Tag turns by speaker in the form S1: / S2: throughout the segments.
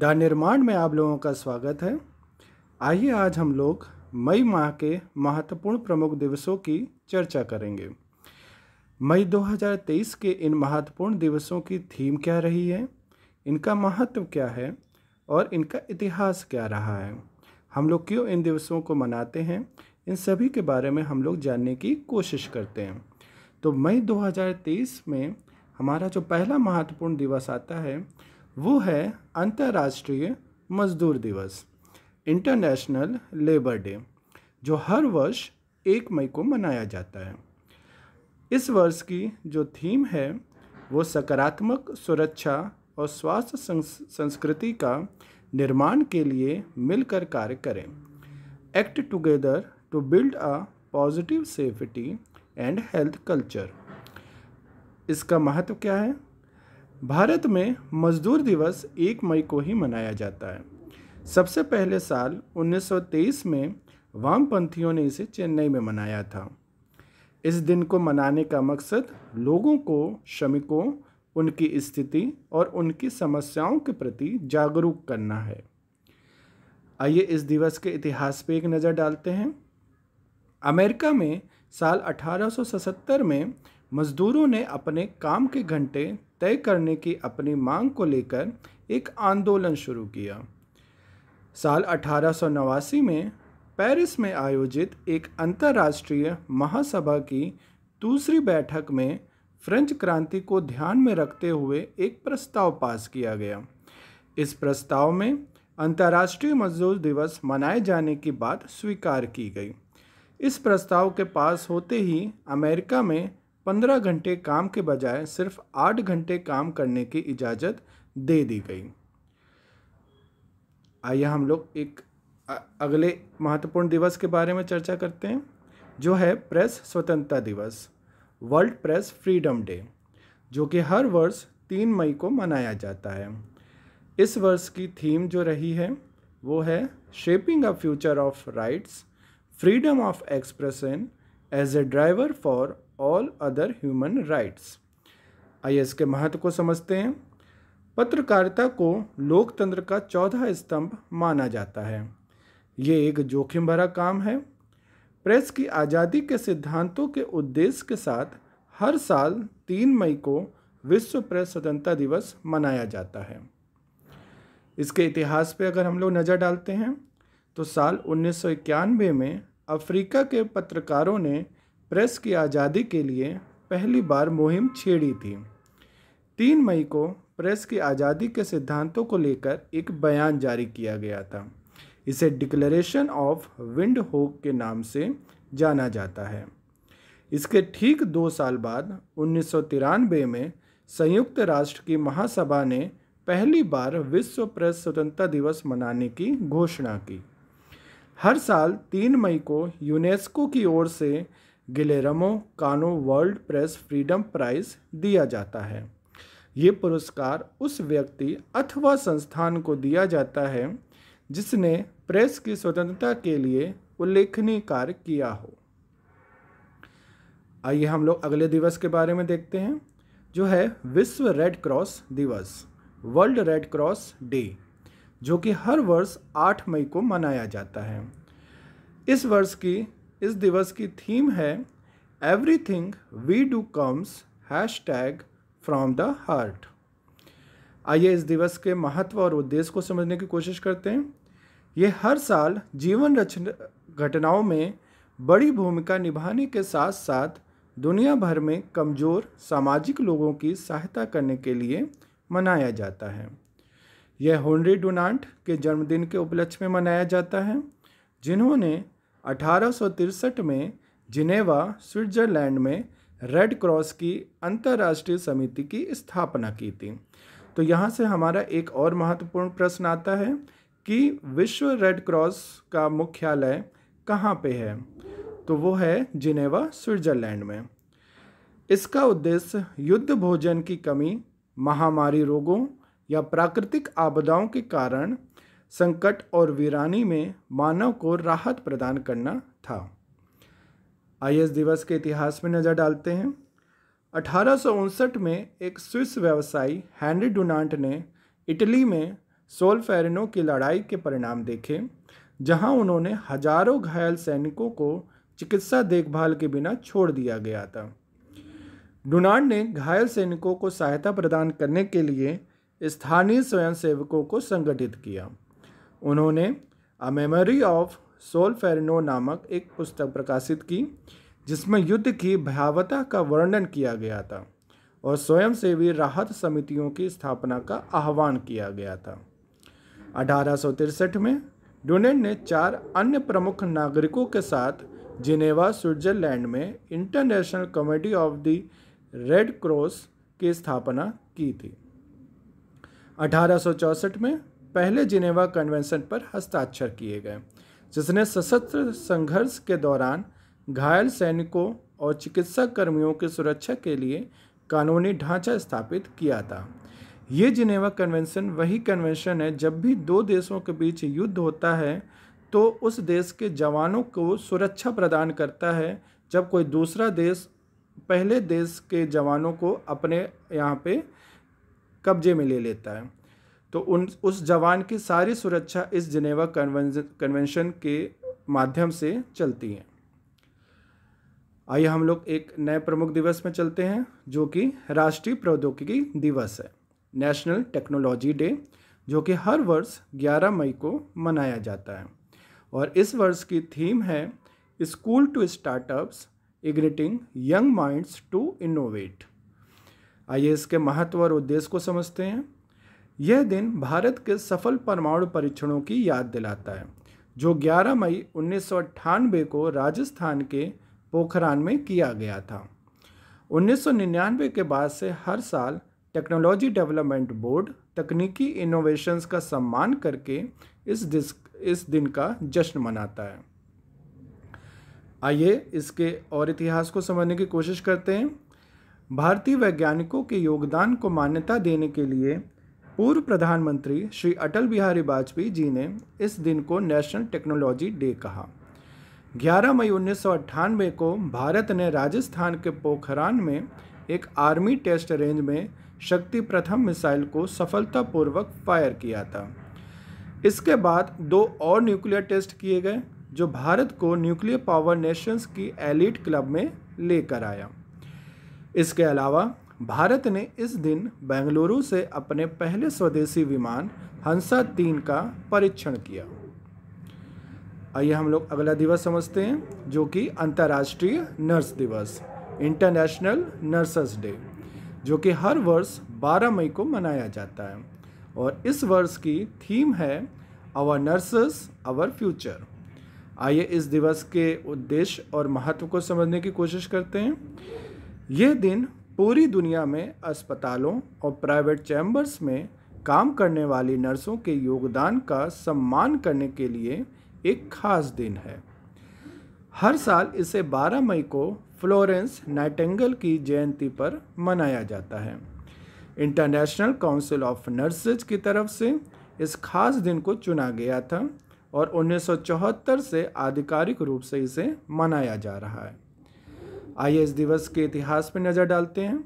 S1: the निर्माण में आप लोगों का स्वागत है आइए आज हम लोग मई माह के महत्वपूर्ण प्रमुख दिवसों की चर्चा करेंगे मई 2023 के इन महत्वपूर्ण दिवसों की थीम क्या रही है इनका महत्व क्या है और इनका इतिहास क्या रहा है हम लोग क्यों इन दिवसों को मनाते हैं इन सभी के बारे में हम लोग जानने की कोशिश करते हैं तो मई 2023 में हमारा जो पहला महत्वपूर्ण दिवस आता है वो है अंतर्राष्ट्रीय मज़दूर दिवस इंटरनेशनल लेबर डे जो हर वर्ष एक मई को मनाया जाता है इस वर्ष की जो थीम है वो सकारात्मक सुरक्षा और स्वास्थ्य संस्कृति का निर्माण के लिए मिलकर कार्य करें act together to build a positive safety and health culture इसका महत्व क्या है भारत में मज़दूर दिवस एक मई को ही मनाया जाता है सबसे पहले साल 1923 में वामपंथियों ने इसे चेन्नई में मनाया था इस दिन को मनाने का मकसद लोगों को श्रमिकों उनकी स्थिति और उनकी समस्याओं के प्रति जागरूक करना है आइए इस दिवस के इतिहास पर एक नज़र डालते हैं अमेरिका में साल 1877 में मज़दूरों ने अपने काम के घंटे तय करने की अपनी मांग को लेकर एक आंदोलन शुरू किया साल अठारह में पेरिस में आयोजित एक अंतर्राष्ट्रीय महासभा की दूसरी बैठक में फ्रेंच क्रांति को ध्यान में रखते हुए एक प्रस्ताव पास किया गया इस प्रस्ताव में अंतर्राष्ट्रीय मजदूर दिवस मनाए जाने की बात स्वीकार की गई इस प्रस्ताव के पास होते ही अमेरिका में पंद्रह घंटे काम के बजाय सिर्फ आठ घंटे काम करने की इजाज़त दे दी गई आइए हम लोग एक अगले महत्वपूर्ण दिवस के बारे में चर्चा करते हैं जो है प्रेस स्वतंत्रता दिवस वर्ल्ड प्रेस फ्रीडम डे जो कि हर वर्ष तीन मई को मनाया जाता है इस वर्ष की थीम जो रही है वो है shaping a future of rights freedom of expression as a driver for all other human rights आइए इसके महत्व को समझते हैं पत्रकारिता को लोकतंत्र का चौथा स्तंभ माना जाता है ये एक जोखिम भरा काम है प्रेस की आज़ादी के सिद्धांतों के उद्देश्य के साथ हर साल तीन मई को विश्व प्रेस स्वतंत्रता दिवस मनाया जाता है इसके इतिहास पर अगर हम लोग नज़र डालते हैं तो साल उन्नीस में अफ्रीका के पत्रकारों ने प्रेस की आज़ादी के लिए पहली बार मुहिम छेड़ी थी तीन मई को प्रेस की आज़ादी के सिद्धांतों को लेकर एक बयान जारी किया गया था इसे डिक्लेरेशन ऑफ विंड होक के नाम से जाना जाता है इसके ठीक दो साल बाद उन्नीस में संयुक्त राष्ट्र की महासभा ने पहली बार विश्व प्रेस स्वतंत्रता दिवस मनाने की घोषणा की हर साल तीन मई को यूनेस्को की ओर से गिलेरमो कानो वर्ल्ड प्रेस फ्रीडम प्राइज दिया जाता है ये पुरस्कार उस व्यक्ति अथवा संस्थान को दिया जाता है जिसने प्रेस की स्वतंत्रता के लिए उल्लेखनीय कार्य किया हो आइए हम लोग अगले दिवस के बारे में देखते हैं जो है विश्व रेड क्रॉस दिवस वर्ल्ड रेड क्रॉस डे जो कि हर वर्ष 8 मई को मनाया जाता है इस वर्ष की इस दिवस की थीम है everything we do comes hash tag from the heart आइए इस दिवस के महत्व और उद्देश्य को समझने की कोशिश करते हैं ये हर साल जीवन रचना घटनाओं में बड़ी भूमिका निभाने के साथ साथ दुनिया भर में कमज़ोर सामाजिक लोगों की सहायता करने के लिए मनाया जाता है यह होनरी डोनाल्ड के जन्मदिन के उपलक्ष्य में मनाया जाता है जिन्होंने अठारह में जिनेवा स्विट्जरलैंड में रेड क्रॉस की अंतर्राष्ट्रीय समिति की स्थापना की थी तो यहाँ से हमारा एक और महत्वपूर्ण प्रश्न आता है कि विश्व रेड क्रॉस का मुख्यालय कहाँ पे है तो वो है जिनेवा स्विट्जरलैंड में इसका उद्देश्य युद्ध भोजन की कमी महामारी रोगों या प्राकृतिक आपदाओं के कारण संकट और वीरानी में मानव को राहत प्रदान करना था आई दिवस के इतिहास में नज़र डालते हैं अठारह में एक स्विस व्यवसायी हैंनरी डुनांट ने इटली में सोलफेरिनो की लड़ाई के परिणाम देखे जहां उन्होंने हजारों घायल सैनिकों को चिकित्सा देखभाल के बिना छोड़ दिया गया था डुनांड ने घायल सैनिकों को सहायता प्रदान करने के लिए स्थानीय स्वयंसेवकों को संगठित किया उन्होंने a memory of Solferino नामक एक पुस्तक प्रकाशित की जिसमें युद्ध की भयावता का वर्णन किया गया था और स्वयंसेवी राहत समितियों की स्थापना का आह्वान किया गया था अठारह में डोनेट ने चार अन्य प्रमुख नागरिकों के साथ जिनेवा स्विट्जरलैंड में international committee of the red cross की स्थापना की थी अठारह में पहले जिनेवा कन्वेंशन पर हस्ताक्षर किए गए जिसने सशस्त्र संघर्ष के दौरान घायल सैनिकों और चिकित्सा कर्मियों की सुरक्षा के लिए कानूनी ढांचा स्थापित किया था ये जिनेवा कन्वेंशन वही कन्वेंशन है जब भी दो देशों के बीच युद्ध होता है तो उस देश के जवानों को सुरक्षा प्रदान करता है जब कोई दूसरा देश पहले देश के जवानों को अपने यहाँ पे कब्जे में ले लेता है तो उन उस जवान की सारी सुरक्षा इस जिनेवा कन्वेंशन के माध्यम से चलती है आइए हम लोग एक नए प्रमुख दिवस में चलते हैं जो कि राष्ट्रीय प्रौद्योगिकी दिवस है नेशनल टेक्नोलॉजी डे जो कि हर वर्ष 11 मई को मनाया जाता है और इस वर्ष की थीम है school to startups igniting young minds to innovate आइए इसके महत्व और उद्देश्य को समझते हैं यह दिन भारत के सफल परमाणु परीक्षणों की याद दिलाता है जो 11 मई उन्नीस को राजस्थान के पोखरान में किया गया था 1999 के बाद से हर साल टेक्नोलॉजी डेवलपमेंट बोर्ड तकनीकी इनोवेशंस का सम्मान करके इस दिस इस दिन का जश्न मनाता है आइए इसके और इतिहास को समझने की कोशिश करते हैं भारतीय वैज्ञानिकों के योगदान को मान्यता देने के लिए पूर्व प्रधानमंत्री श्री अटल बिहारी वाजपेयी जी ने इस दिन को नेशनल टेक्नोलॉजी डे कहा 11 मई उन्नीस को भारत ने राजस्थान के पोखरान में एक आर्मी टेस्ट रेंज में शक्ति प्रथम मिसाइल को सफलतापूर्वक फायर किया था इसके बाद दो और न्यूक्लियर टेस्ट किए गए जो भारत को न्यूक्लियर पावर नेशंस की एलिट क्लब में लेकर आया इसके अलावा भारत ने इस दिन बेंगलुरु से अपने पहले स्वदेशी विमान हंसा तीन का परीक्षण किया आइए हम लोग अगला दिवस समझते हैं जो कि अंतर्राष्ट्रीय नर्स दिवस इंटरनेशनल नर्सेस डे जो कि हर वर्ष 12 मई को मनाया जाता है और इस वर्ष की थीम है आवर नर्सेस आवर फ्यूचर आइए इस दिवस के उद्देश्य और महत्व को समझने की कोशिश करते हैं ये दिन पूरी दुनिया में अस्पतालों और प्राइवेट चैम्बर्स में काम करने वाली नर्सों के योगदान का सम्मान करने के लिए एक खास दिन है हर साल इसे 12 मई को फ्लोरेंस नाइटेंगल की जयंती पर मनाया जाता है इंटरनेशनल काउंसिल ऑफ नर्सेज की तरफ से इस खास दिन को चुना गया था और 1974 से आधिकारिक रूप से इसे मनाया जा रहा है आइए इस दिवस के इतिहास पर नज़र डालते हैं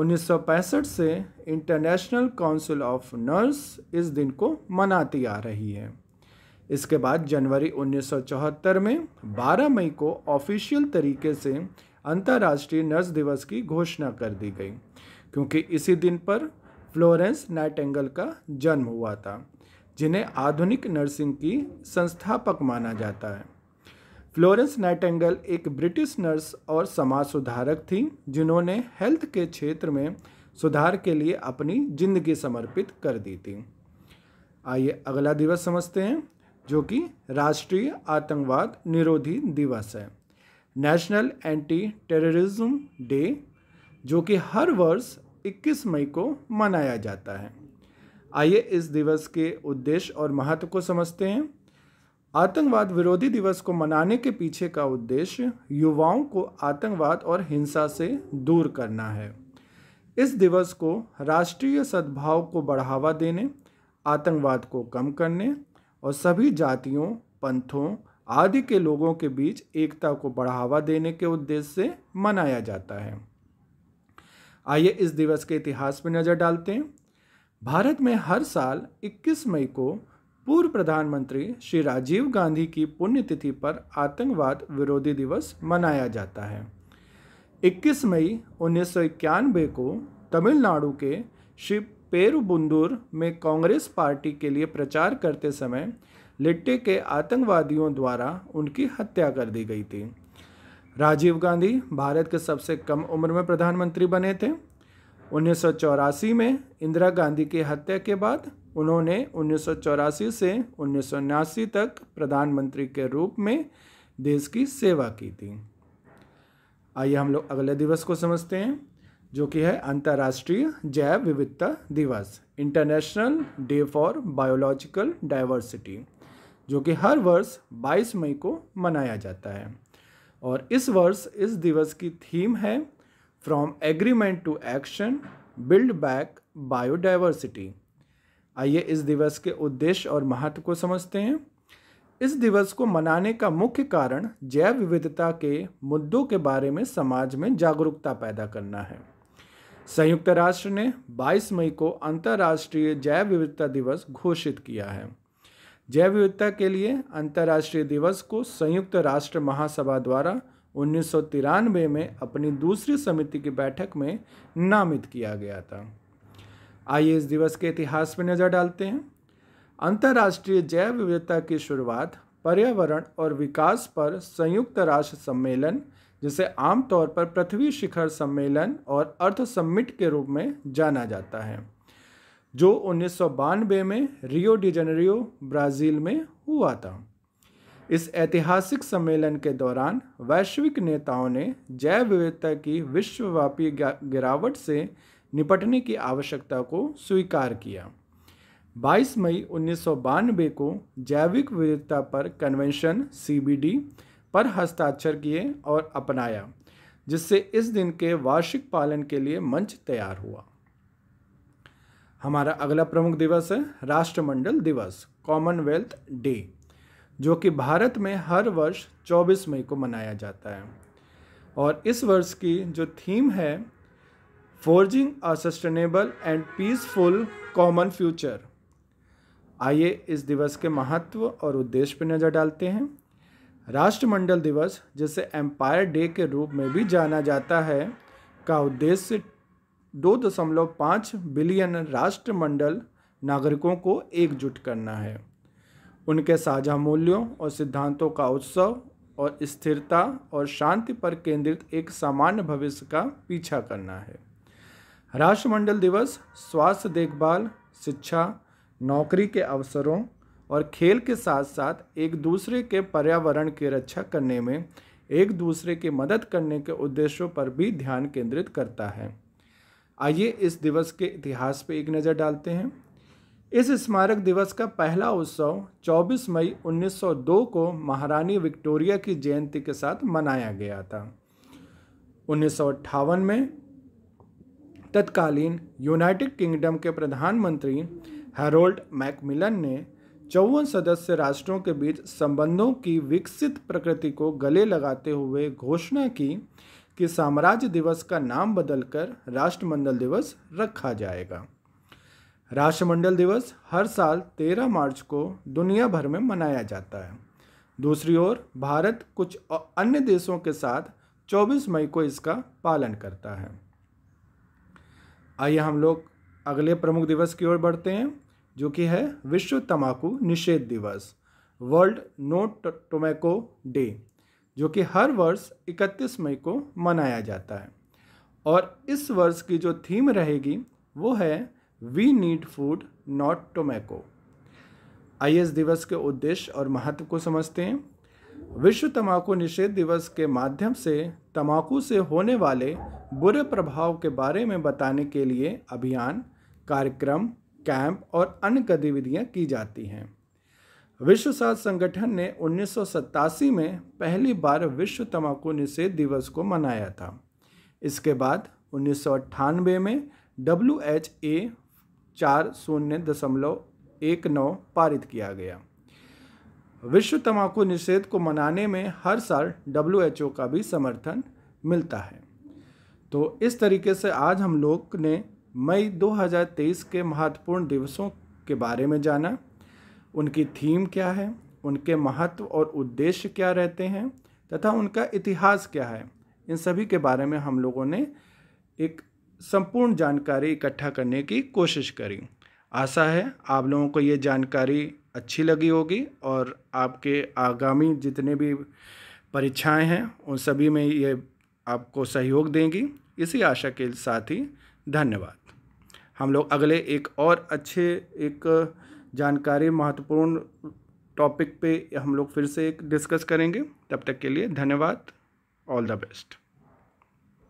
S1: 1965 से इंटरनेशनल काउंसिल ऑफ नर्स इस दिन को मनाती आ रही है इसके बाद जनवरी 1974 में 12 मई को ऑफिशियल तरीके से अंतर्राष्ट्रीय नर्स दिवस की घोषणा कर दी गई क्योंकि इसी दिन पर फ्लोरेंस नाइटेंगल का जन्म हुआ था जिन्हें आधुनिक नर्सिंग की संस्थापक माना जाता है फ्लोरेंस नाइटेंगल एक ब्रिटिश नर्स और समाज सुधारक थीं जिन्होंने हेल्थ के क्षेत्र में सुधार के लिए अपनी जिंदगी समर्पित कर दी थी आइए अगला दिवस समझते हैं जो कि राष्ट्रीय आतंकवाद निरोधी दिवस है नेशनल एंटी टेररिज्म डे जो कि हर वर्ष 21 मई को मनाया जाता है आइए इस दिवस के उद्देश्य और महत्व को समझते हैं आतंकवाद विरोधी दिवस को मनाने के पीछे का उद्देश्य युवाओं को आतंकवाद और हिंसा से दूर करना है इस दिवस को राष्ट्रीय सद्भाव को बढ़ावा देने आतंकवाद को कम करने और सभी जातियों पंथों आदि के लोगों के बीच एकता को बढ़ावा देने के उद्देश्य से मनाया जाता है आइए इस दिवस के इतिहास में नज़र डालते हैं भारत में हर साल 21 मई को पूर्व प्रधानमंत्री श्री राजीव गांधी की पुण्यतिथि पर आतंकवाद विरोधी दिवस मनाया जाता है 21 मई उन्नीस को तमिलनाडु के श्री पेरुबुंदूर में कांग्रेस पार्टी के लिए प्रचार करते समय लिट्टे के आतंकवादियों द्वारा उनकी हत्या कर दी गई थी राजीव गांधी भारत के सबसे कम उम्र में प्रधानमंत्री बने थे उन्नीस में इंदिरा गांधी की हत्या के बाद उन्होंने उन्नीस से उन्नीस तक प्रधानमंत्री के रूप में देश की सेवा की थी आइए हम लोग अगले दिवस को समझते हैं जो कि है अंतर्राष्ट्रीय जैव विविधता दिवस international day for biological diversity जो कि हर वर्ष 22 मई को मनाया जाता है और इस वर्ष इस दिवस की थीम है from agreement to action build back biodiversity आइए इस दिवस के उद्देश्य और महत्व को समझते हैं इस दिवस को मनाने का मुख्य कारण जैव विविधता के मुद्दों के बारे में समाज में जागरूकता पैदा करना है संयुक्त राष्ट्र ने 22 मई को अंतर्राष्ट्रीय जैव विविधता दिवस घोषित किया है जैव विविधता के लिए अंतर्राष्ट्रीय दिवस को संयुक्त राष्ट्र महासभा द्वारा उन्नीस में अपनी दूसरी समिति की बैठक में नामित किया गया था आइए इस दिवस के इतिहास में नज़र डालते हैं अंतर्राष्ट्रीय जैव विविधता की शुरुआत पर्यावरण और विकास पर संयुक्त राष्ट्र सम्मेलन जिसे आमतौर पर पृथ्वी शिखर सम्मेलन और अर्थ सम्मिट के रूप में जाना जाता है जो उन्नीस में रियो डिजेनरियो ब्राज़ील में हुआ था इस ऐतिहासिक सम्मेलन के दौरान वैश्विक नेताओं ने जैव विविधता की विश्वव्यापी गिरावट से निपटने की आवश्यकता को स्वीकार किया 22 मई उन्नीस को जैविक विविधता पर कन्वेंशन सीबीडी पर हस्ताक्षर किए और अपनाया जिससे इस दिन के वार्षिक पालन के लिए मंच तैयार हुआ हमारा अगला प्रमुख दिवस है राष्ट्रमंडल दिवस कॉमनवेल्थ डे जो कि भारत में हर वर्ष 24 मई को मनाया जाता है और इस वर्ष की जो थीम है forging a sustainable and peaceful common future आइए इस दिवस के महत्व और उद्देश्य पर नज़र डालते हैं राष्ट्रमंडल दिवस जिसे एम्पायर डे के रूप में भी जाना जाता है का उद्देश्य दो दशमलव पाँच बिलियन राष्ट्रमंडल नागरिकों को एकजुट करना है उनके साझा मूल्यों और सिद्धांतों का उत्सव और स्थिरता और शांति पर केंद्रित एक सामान्य भविष्य का पीछा करना है राष्ट्रमंडल दिवस स्वास्थ्य देखभाल शिक्षा नौकरी के अवसरों और खेल के साथ साथ एक दूसरे के पर्यावरण की रक्षा करने में एक दूसरे की मदद करने के उद्देश्यों पर भी ध्यान केंद्रित करता है आइए इस दिवस के इतिहास पर एक नज़र डालते हैं इस स्मारक दिवस का पहला उत्सव 24 मई 1902 को महारानी विक्टोरिया की जयंती के साथ मनाया गया था उन्नीस में तत्कालीन यूनाइटेड किंगडम के प्रधानमंत्री हेरोल्ड मैकमिलन ने चौवन सदस्य राष्ट्रों के बीच संबंधों की विकसित प्रकृति को गले लगाते हुए घोषणा की कि साम्राज्य दिवस का नाम बदलकर राष्ट्रमंडल दिवस रखा जाएगा राष्ट्रमंडल दिवस हर साल 13 मार्च को दुनिया भर में मनाया जाता है दूसरी ओर भारत कुछ अन्य देशों के साथ 24 मई को इसका पालन करता है आइए हम लोग अगले प्रमुख दिवस की ओर बढ़ते हैं जो कि है विश्व तम्बाकू निषेध दिवस वर्ल्ड नो टोमैको डे जो कि हर वर्ष 31 मई को मनाया जाता है और इस वर्ष की जो थीम रहेगी वो है we need food not tobacco आइए इस दिवस के उद्देश्य और महत्व को समझते हैं विश्व तम्बाकू निषेध दिवस के माध्यम से तम्बाकू से होने वाले बुरे प्रभाव के बारे में बताने के लिए अभियान कार्यक्रम कैंप और अन्य गतिविधियाँ की जाती हैं विश्व स्वास्थ्य संगठन ने उन्नीस में पहली बार विश्व तम्बाकू निषेध दिवस को मनाया था इसके बाद उन्नीस में डब्ल्यू एच ए चार शून्य दशमलव एक नौ पारित किया गया विश्व तंबाकू निषेध को मनाने में हर साल डब्ल्यू का भी समर्थन मिलता है तो इस तरीके से आज हम लोग ने मई 2023 के महत्वपूर्ण दिवसों के बारे में जाना उनकी थीम क्या है उनके महत्व और उद्देश्य क्या रहते हैं तथा उनका इतिहास क्या है इन सभी के बारे में हम लोगों ने एक संपूर्ण जानकारी इकट्ठा करने की कोशिश करी आशा है आप लोगों को ये जानकारी अच्छी लगी होगी और आपके आगामी जितने भी परीक्षाएं हैं उन सभी में ये आपको सहयोग देंगी इसी आशा के साथ ही धन्यवाद हम लोग अगले एक और अच्छे एक जानकारी महत्वपूर्ण टॉपिक पे हम लोग फिर से एक डिस्कस करेंगे तब तक के लिए धन्यवाद ऑल द बेस्ट